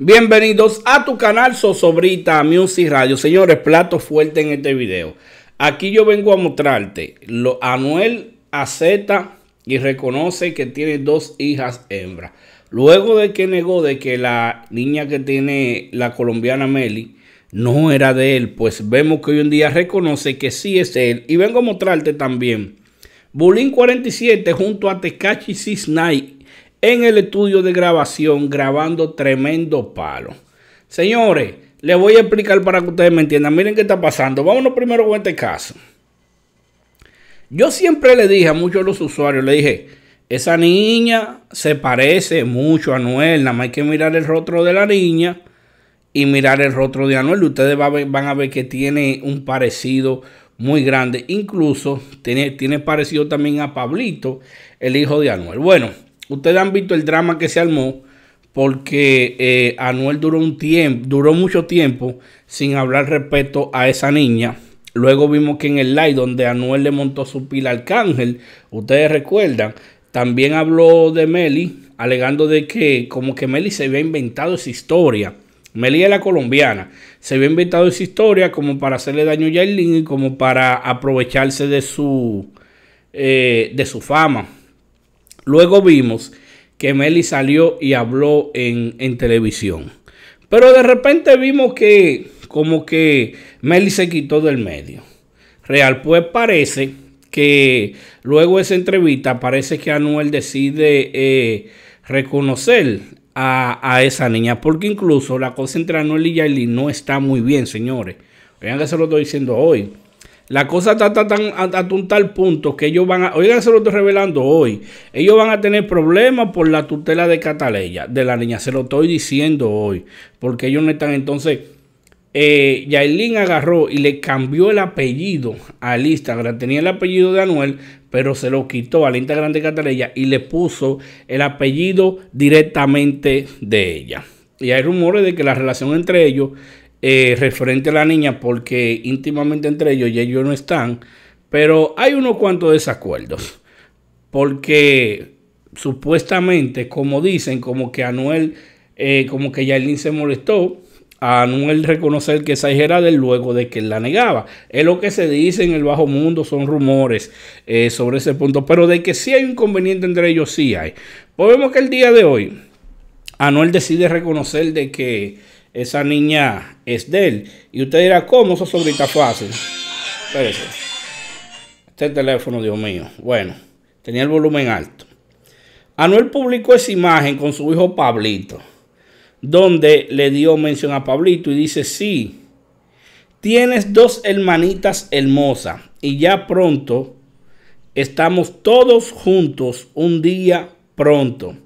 Bienvenidos a tu canal Sosobrita Music Radio. Señores, plato fuerte en este video. Aquí yo vengo a mostrarte. Lo, Anuel acepta y reconoce que tiene dos hijas hembras. Luego de que negó de que la niña que tiene la colombiana Meli no era de él, pues vemos que hoy en día reconoce que sí es él. Y vengo a mostrarte también. Bulín 47 junto a Tecachi Cisnay en el estudio de grabación grabando tremendo palo. Señores, les voy a explicar para que ustedes me entiendan. Miren qué está pasando. Vámonos primero con este caso. Yo siempre le dije a muchos de los usuarios, le dije, esa niña se parece mucho a Anuel, nada más hay que mirar el rostro de la niña y mirar el rostro de Anuel. Ustedes van a ver que tiene un parecido muy grande. Incluso tiene, tiene parecido también a Pablito, el hijo de Anuel. Bueno, ustedes han visto el drama que se armó porque eh, Anuel duró un tiempo, duró mucho tiempo sin hablar respeto a esa niña. Luego vimos que en el live donde Anuel le montó su pila al cángel, ustedes recuerdan, también habló de Meli, alegando de que como que Meli se había inventado esa historia. Meli es la colombiana. Se había inventado esa historia como para hacerle daño a Yailin y como para aprovecharse de su, eh, de su fama. Luego vimos que Meli salió y habló en, en televisión. Pero de repente vimos que como que Meli se quitó del medio. Real, pues parece que luego de esa entrevista parece que Anuel decide eh, reconocer a, a, esa niña, porque incluso la cosa entre Anuel y Yailin no está muy bien, señores. Vean que se lo estoy diciendo hoy. La cosa está, tan un tal punto que ellos van a, oigan, se lo estoy revelando hoy, ellos van a tener problemas por la tutela de Cataleya, de la niña, se lo estoy diciendo hoy, porque ellos no están entonces, eh, Yailin agarró y le cambió el apellido al Instagram, tenía el apellido de Anuel, pero se lo quitó al Instagram de Cataleya y le puso el apellido directamente de ella. Y hay rumores de que la relación entre ellos eh, referente a la niña porque íntimamente entre ellos Y ellos no están, pero hay unos cuantos desacuerdos porque supuestamente, como dicen, como que Anuel, eh, como que Yailin se molestó a Anuel reconocer que esa era de luego de que él la negaba. Es lo que se dice en el bajo mundo, son rumores eh, sobre ese punto, pero de que si hay un inconveniente entre ellos, sí hay. Pues que el día de hoy, Anuel decide reconocer de que esa niña es de él. Y usted dirá, ¿cómo eso sobrita fácil? Este teléfono, Dios mío. Bueno, tenía el volumen alto. Anuel publicó esa imagen con su hijo Pablito, donde le dio mención a Pablito y dice, sí, tienes dos hermanitas hermosas y ya pronto estamos todos juntos un día pronto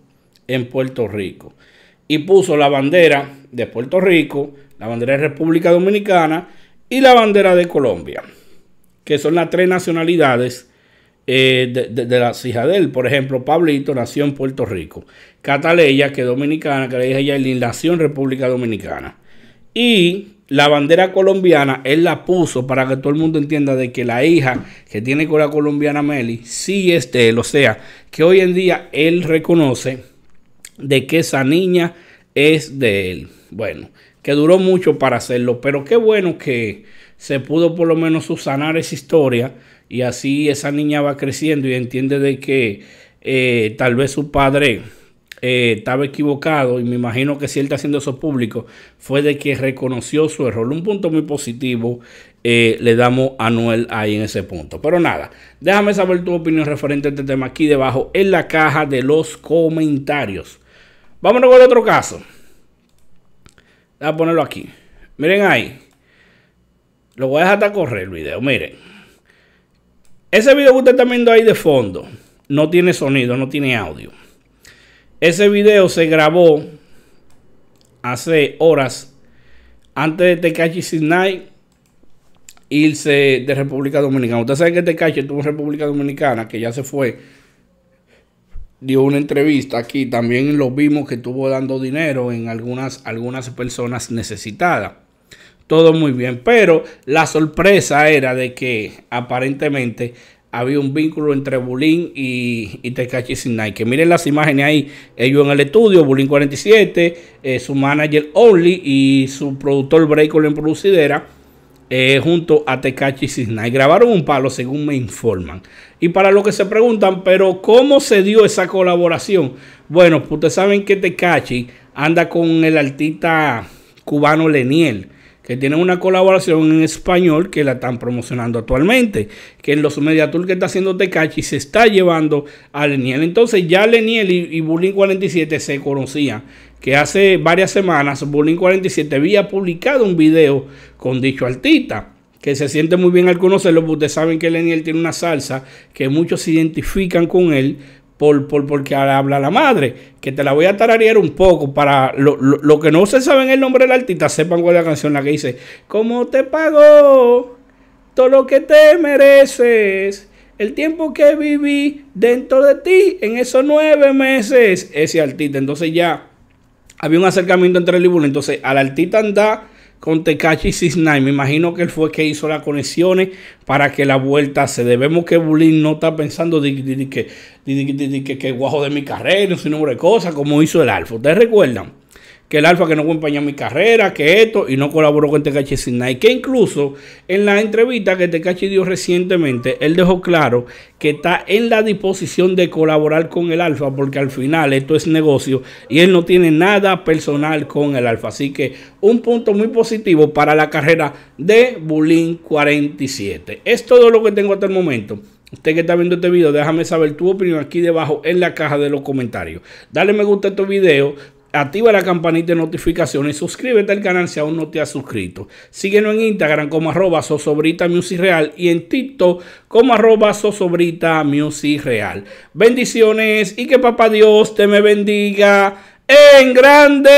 en Puerto Rico y puso la bandera de Puerto Rico, la bandera de República Dominicana y la bandera de Colombia, que son las tres nacionalidades eh, de, las hijas la de él. Por ejemplo, Pablito nació en Puerto Rico, Cataleya, que es dominicana, que le dije ya, nació en República Dominicana. Y la bandera colombiana, él la puso para que todo el mundo entienda de que la hija que tiene con la colombiana Meli sí es de él. O sea, que hoy en día él reconoce de que esa niña es de él. Bueno, que duró mucho para hacerlo, pero qué bueno que se pudo por lo menos subsanar esa historia y así esa niña va creciendo y entiende de que eh, tal vez su padre eh, estaba equivocado y me imagino que si él está haciendo eso público fue de que reconoció su error. Un punto muy positivo eh, le damos a Noel ahí en ese punto. Pero nada, déjame saber tu opinión referente a este tema aquí debajo en la caja de los comentarios. Vámonos con otro caso. Voy a ponerlo aquí. Miren ahí. Lo voy a dejar hasta correr el video. Miren. Ese video que usted está viendo ahí de fondo no tiene sonido, no tiene audio. Ese video se grabó hace horas antes de Tecachi Sinai irse de República Dominicana. Ustedes saben que este estuvo en República Dominicana, que ya se fue dio una entrevista aquí, también lo vimos que estuvo dando dinero en algunas, algunas personas necesitadas. Todo muy bien, pero la sorpresa era de que aparentemente había un vínculo entre Bulín y, y Tekachi Sinai. miren las imágenes ahí, ellos en el estudio, Bulín 47, eh, su manager Only y su productor Breaker en Producidera eh, junto a Tecachi Cisnay. Grabaron un palo, según me informan. Y para los que se preguntan, pero ¿cómo se dio esa colaboración? Bueno, pues ustedes saben que Tecachi anda con el artista cubano Leniel que tiene una colaboración en español que la están promocionando actualmente, que en los Mediatour que está haciendo Tecachi se está llevando a Leniel. Entonces ya Leniel y, y Bullying 47 se conocían que hace varias semanas Bolín 47 había publicado un video con dicho artista que se siente muy bien al conocerlo, pues ustedes saben que Leniel tiene una salsa que muchos se identifican con él por, por, porque habla la madre, que te la voy a tararear un poco para lo, que no se saben el nombre del artista, sepan cuál es la canción, la que dice, ¿cómo te pagó todo lo que te mereces? el tiempo que viví dentro de ti en esos nueve meses, ese artista. Entonces ya había un acercamiento entre el y Entonces, al artista anda con Tekachi Cisnay. Me imagino que él fue que hizo las conexiones para que la vuelta se debemos que Bulín no está pensando que, que, guajo de mi carrera, sin número de cosas, como hizo el Alfa. ¿Ustedes recuerdan? que el Alfa que no acompaña mi carrera, que esto, y no colaboró con nada. Y Que incluso en la entrevista que Tecachi dio recientemente, él dejó claro que está en la disposición de colaborar con el Alfa, porque al final esto es negocio y él no tiene nada personal con el Alfa. Así que un punto muy positivo para la carrera de Bulín 47. Es todo lo que tengo hasta el momento. Usted que está viendo este video, déjame saber tu opinión aquí debajo en la caja de los comentarios. Dale me gusta a este video, Activa la campanita de notificaciones suscríbete al canal si aún no te has suscrito. Síguenos en Instagram como arroba sosobrita music real y en TikTok como arroba sosobrita music real. Bendiciones y que papá Dios te me bendiga en grande.